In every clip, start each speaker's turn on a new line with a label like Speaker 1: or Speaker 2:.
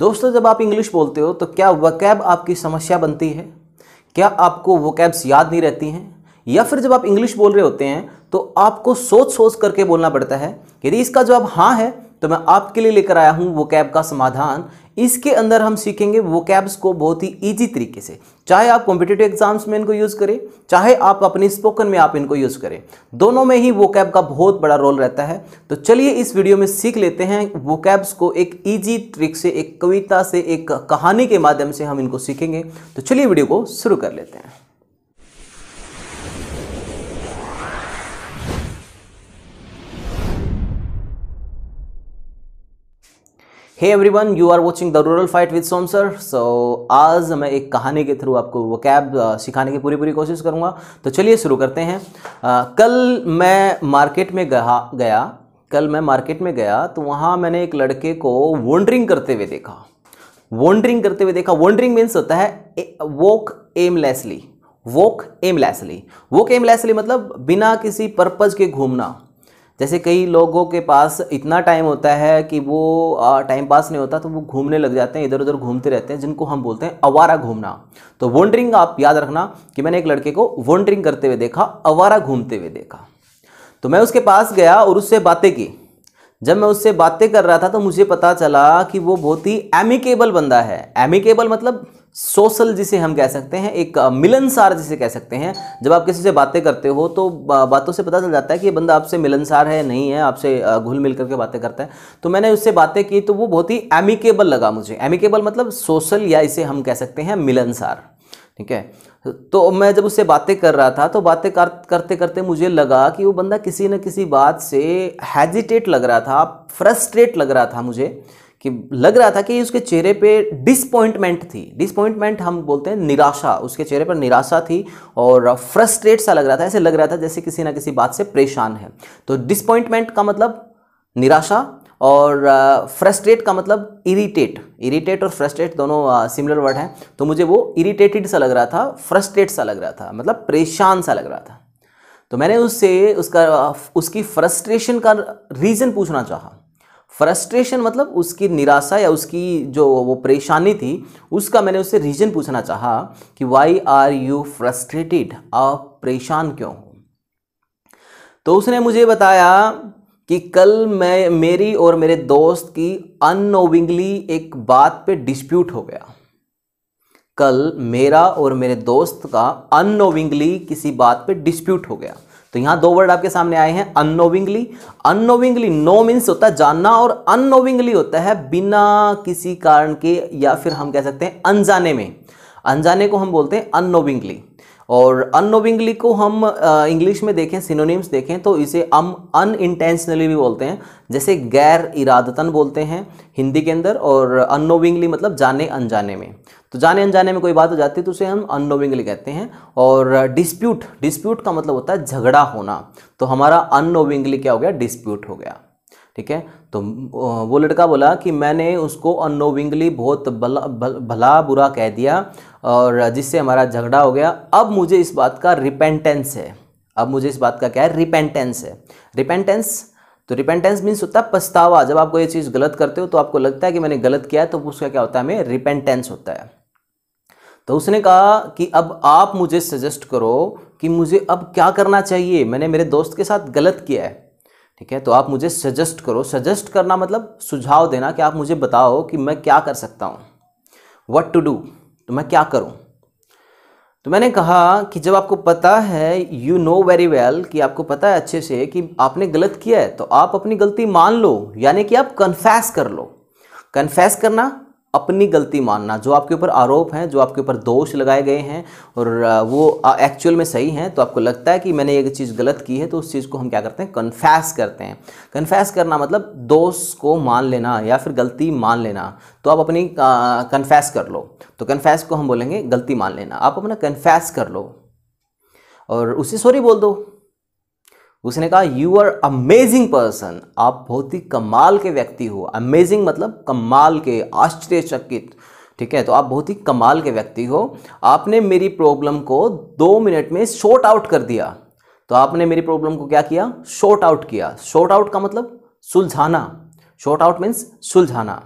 Speaker 1: दोस्तों जब आप इंग्लिश बोलते हो तो क्या वकैब आपकी समस्या बनती है क्या आपको वकैब्स याद नहीं रहती हैं या फिर जब आप इंग्लिश बोल रहे होते हैं तो आपको सोच सोच करके बोलना पड़ता है यदि इसका जवाब हाँ है तो मैं आपके लिए लेकर आया हूँ वो कैब का समाधान इसके अंदर हम सीखेंगे वो कैब्स को बहुत ही ईजी तरीके से चाहे आप कॉम्पिटेटिव एग्जाम्स में इनको यूज़ करें चाहे आप अपने स्पोकन में आप इनको यूज़ करें दोनों में ही वो कैब का बहुत बड़ा रोल रहता है तो चलिए इस वीडियो में सीख लेते हैं वो कैब्स को एक ईजी ट्रिक से एक कविता से एक कहानी के माध्यम से हम इनको सीखेंगे तो चलिए वीडियो को शुरू कर लेते हैं hey everyone you are watching the rural fight with Som sir so आज मैं एक कहानी के थ्रू आपको वो कैब सिखाने की पूरी पूरी कोशिश करूँगा तो चलिए शुरू करते हैं आ, कल मैं मार्केट में गया गया कल मैं मार्केट में गया तो वहाँ मैंने एक लड़के को वॉन्ड्रिंग करते हुए देखा वॉन्ड्रिंग करते हुए देखा वॉन्ड्रिंग मीन्स होता है walk aimlessly walk aimlessly walk aimlessly मतलब बिना किसी पर्पज़ के घूमना जैसे कई लोगों के पास इतना टाइम होता है कि वो टाइम पास नहीं होता तो वो घूमने लग जाते हैं इधर उधर घूमते रहते हैं जिनको हम बोलते हैं अवारा घूमना तो वॉन्ड्रिंग आप याद रखना कि मैंने एक लड़के को वॉन्ड्रिंग करते हुए देखा अवारा घूमते हुए देखा तो मैं उसके पास गया और उससे बातें की जब मैं उससे बातें कर रहा था तो मुझे पता चला कि वो बहुत ही एमिकेबल बंदा है एमिकेबल मतलब सोशल जिसे हम कह सकते हैं एक मिलनसार जिसे कह सकते हैं जब आप किसी से बातें करते हो तो बातों से पता चल जाता है कि ये बंदा आपसे मिलनसार है नहीं है आपसे घुल मिल करके बातें करता है तो मैंने उससे बातें की तो वो बहुत ही एमिकेबल लगा मुझे एमिकेबल मतलब सोशल या इसे हम कह सकते हैं मिलनसार ठीक है तो मैं जब उससे बातें कर रहा था तो बातें करते करते मुझे लगा कि वो बंदा किसी न किसी बात से हैजिटेट लग रहा था फ्रस्ट्रेट लग रहा था मुझे कि लग रहा था कि उसके चेहरे पे डिसपॉइंटमेंट थी डिसपॉइंटमेंट हम बोलते हैं निराशा उसके चेहरे पर निराशा थी और फ्रस्ट्रेट सा लग रहा था ऐसे लग रहा था जैसे किसी ना किसी बात से परेशान है तो डिसपॉइंटमेंट का मतलब निराशा और फ्रस्ट्रेट का मतलब इरीटेट इरीटेट और फ्रस्ट्रेट दोनों सिमिलर वर्ड हैं तो मुझे वो इरीटेटेड सा लग रहा था फ्रस्ट्रेट सा लग रहा था मतलब परेशान सा लग रहा था तो मैंने उससे उसका उसकी फ्रस्ट्रेशन का रीज़न पूछना चाहा फ्रस्ट्रेशन मतलब उसकी निराशा या उसकी जो वो परेशानी थी उसका मैंने उससे रीज़न पूछना चाहा कि वाई आर यू फ्रस्ट्रेटेड आप परेशान क्यों हो तो उसने मुझे बताया कि कल मैं मेरी और मेरे दोस्त की अनोविंगली एक बात पे डिस्प्यूट हो गया कल मेरा और मेरे दोस्त का अनोविंगली किसी बात पे डिस्प्यूट हो गया तो यहां दो वर्ड आपके सामने आए हैं अनोविंगली अनोविंगली नो मीन्स होता है जानना और अनोविंगली होता है बिना किसी कारण के या फिर हम कह सकते हैं अनजाने में अनजाने को हम बोलते हैं अनोविंगली और अनोविंगली को हम इंग्लिश में देखें सिनोनिम्स देखें तो इसे हम अन इंटेंशनली भी बोलते हैं जैसे गैर इरादतन बोलते हैं हिंदी के अंदर और अनोविंगली मतलब जाने अनजाने में तो जाने अनजाने में कोई बात हो जाती है तो उसे हम अनोविंगली कहते हैं और डिस्प्यूट डिस्प्यूट का मतलब होता है झगड़ा होना तो हमारा अननोविंगली क्या हो गया डिस्प्यूट हो गया ठीक है तो वो लड़का बोला कि मैंने उसको अनोविंगली बहुत भला भला बुरा कह दिया और जिससे हमारा झगड़ा हो गया अब मुझे इस बात का रिपेंटेंस है अब मुझे इस बात का क्या है रिपेंटेंस है रिपेंटेंस तो रिपेंटेंस मीन्स होता है पछतावा जब आपको ये चीज़ गलत करते हो तो आपको लगता है कि मैंने गलत किया है तो उसका क्या होता है हमें रिपेंटेंस होता है तो उसने कहा कि अब आप मुझे सजेस्ट करो कि मुझे अब क्या करना चाहिए मैंने मेरे दोस्त के साथ गलत किया है ठीक है तो आप मुझे सजेस्ट करो सजेस्ट करना मतलब सुझाव देना कि आप मुझे बताओ कि मैं क्या कर सकता हूँ वट टू डू तो मैं क्या करूँ तो मैंने कहा कि जब आपको पता है यू नो वेरी वेल कि आपको पता है अच्छे से कि आपने गलत किया है तो आप अपनी गलती मान लो यानी कि आप कन्फेस कर लो कन्फेस करना अपनी गलती मानना जो आपके ऊपर आरोप हैं जो आपके ऊपर दोष लगाए गए हैं और वो एक्चुअल में सही हैं तो आपको लगता है कि मैंने ये चीज़ गलत की है तो उस चीज़ को हम क्या करते हैं कन्फेस करते हैं कन्फेस करना मतलब दोष को मान लेना या फिर गलती मान लेना तो आप अपनी कन्फेस कर लो तो कन्फेस को हम बोलेंगे गलती मान लेना आप अपना कन्फेस कर लो और उसे सॉरी बोल दो उसने कहा यू आर अमेजिंग पर्सन आप बहुत ही कमाल के व्यक्ति हो अमेजिंग मतलब कमाल के आश्चर्यचकित ठीक है तो आप बहुत ही कमाल के व्यक्ति हो आपने मेरी प्रॉब्लम को दो मिनट में शॉर्ट आउट कर दिया तो आपने मेरी प्रॉब्लम को क्या किया शॉर्ट आउट किया शॉर्ट आउट का मतलब सुलझाना शॉर्ट आउट मीन्स सुलझाना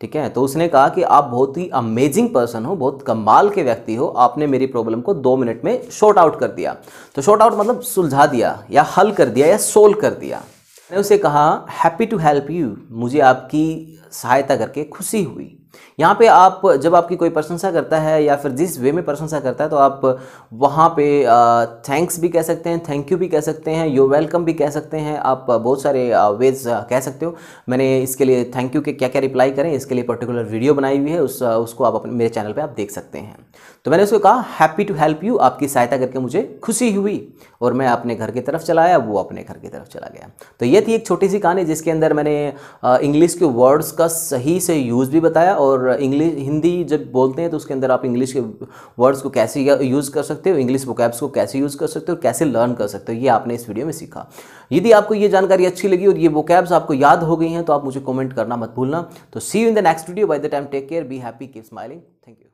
Speaker 1: ठीक है तो उसने कहा कि आप बहुत ही अमेजिंग पर्सन हो बहुत कमाल के व्यक्ति हो आपने मेरी प्रॉब्लम को दो मिनट में शॉर्ट आउट कर दिया तो शॉर्ट आउट मतलब सुलझा दिया या हल कर दिया या सोल्व कर दिया मैंने उसे कहा हैप्पी टू हेल्प यू मुझे आपकी सहायता करके खुशी हुई यहाँ पे आप जब आपकी कोई प्रशंसा करता है या फिर जिस वे में प्रशंसा करता है तो आप वहाँ पे थैंक्स भी कह सकते हैं थैंक यू भी कह सकते हैं यो वेलकम भी कह सकते हैं आप बहुत सारे वेज कह सकते हो मैंने इसके लिए थैंक यू के क्या क्या रिप्लाई करें इसके लिए पर्टिकुलर वीडियो बनाई हुई है उस उसको आप अपने मेरे चैनल पर आप देख सकते हैं तो मैंने उसको कहा हैप्पी टू हेल्प यू आपकी सहायता करके मुझे खुशी हुई और मैं अपने घर की तरफ चला आया वो अपने घर की तरफ चला गया तो ये थी एक छोटी सी कहानी जिसके अंदर मैंने इंग्लिश के वर्ड्स का सही से यूज़ भी बताया और इंग्लिश हिंदी जब बोलते हैं तो उसके अंदर आप इंग्लिश के वर्ड्स को कैसे यूज़ कर सकते हो इंग्लिश वोकैब्स को कैसे यूज़ कर सकते हो और कैसे लर्न कर सकते हो ये आपने इस वीडियो में सीखा यदि आपको ये जानकारी अच्छी लगी और ये वोकैब्स आपको याद हो गई हैं तो आप मुझे कमेंट करना मत भूलना तो see you in the next video by the time take care be happy keep smiling thank you